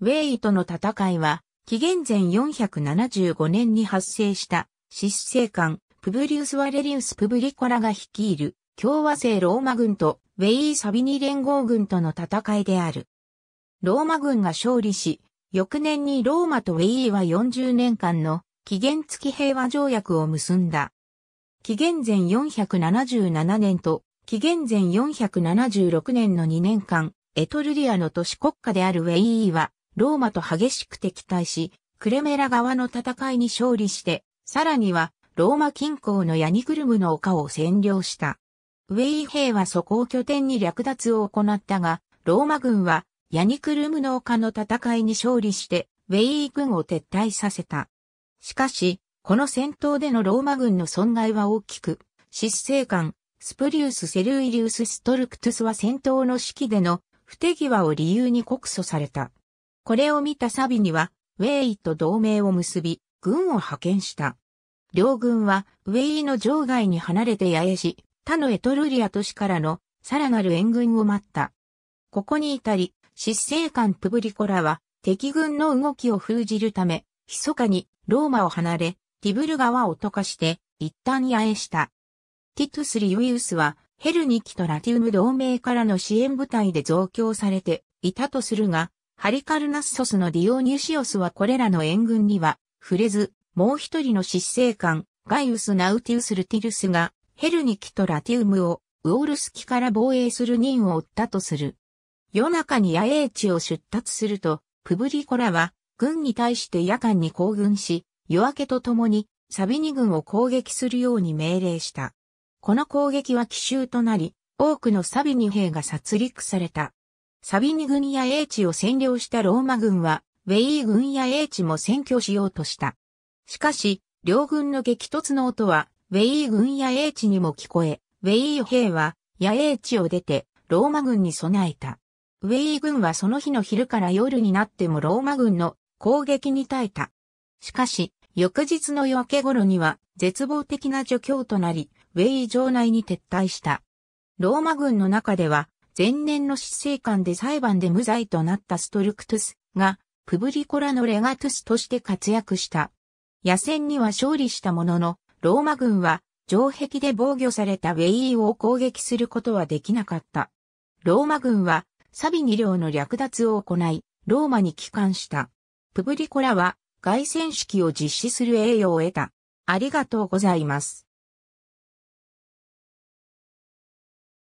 ウェイとの戦いは、紀元前475年に発生した、失政官、プブリウス・ワレリウス・プブリコラが率いる、共和制ローマ軍と、ウェイ・サビニ連合軍との戦いである。ローマ軍が勝利し、翌年にローマとウェイは40年間の紀元付き平和条約を結んだ。紀元前477年と、紀元前476年の2年間、エトルリアの都市国家であるウェイは、ローマと激しく敵対し、クレメラ側の戦いに勝利して、さらには、ローマ近郊のヤニクルムの丘を占領した。ウェイ兵はそこを拠点に略奪を行ったが、ローマ軍はヤニクルムの丘の戦いに勝利して、ウェイ軍を撤退させた。しかし、この戦闘でのローマ軍の損害は大きく、執政官、スプリウス・セルイリウス・ストルクトゥスは戦闘の指揮での不手際を理由に告訴された。これを見たサビには、ウェイと同盟を結び、軍を派遣した。両軍は、ウェイの場外に離れて八重し、他のエトルリア都市からの、さらなる援軍を待った。ここに至り、執政官プブリコラは、敵軍の動きを封じるため、密かにローマを離れ、ティブル川を溶かして、一旦八重した。ティトゥス・リウイウスは、ヘルニキとラティウム同盟からの支援部隊で増強されていたとするが、ハリカルナッソスのディオニュシオスはこれらの援軍には触れず、もう一人の執政官、ガイウス・ナウティウス・ルティルスが、ヘルニキとラティウムを、ウオルスキから防衛する任を負ったとする。夜中に野営地を出立すると、プブリコラは、軍に対して夜間に行軍し、夜明けとともに、サビニ軍を攻撃するように命令した。この攻撃は奇襲となり、多くのサビニ兵が殺戮された。サビニ軍や英知を占領したローマ軍は、ウェイ軍や英知も占拠しようとした。しかし、両軍の激突の音は、ウェイ軍や英知にも聞こえ、ウェイ兵は、野英知を出て、ローマ軍に備えた。ウェイ軍はその日の昼から夜になってもローマ軍の攻撃に耐えた。しかし、翌日の夜明け頃には、絶望的な助教となり、ウェイ城内に撤退した。ローマ軍の中では、前年の執政官で裁判で無罪となったストルクトゥスが、プブリコラのレガトゥスとして活躍した。野戦には勝利したものの、ローマ軍は城壁で防御されたウェイを攻撃することはできなかった。ローマ軍はサビ2両の略奪を行い、ローマに帰還した。プブリコラは凱旋式を実施する栄誉を得た。ありがとうございます。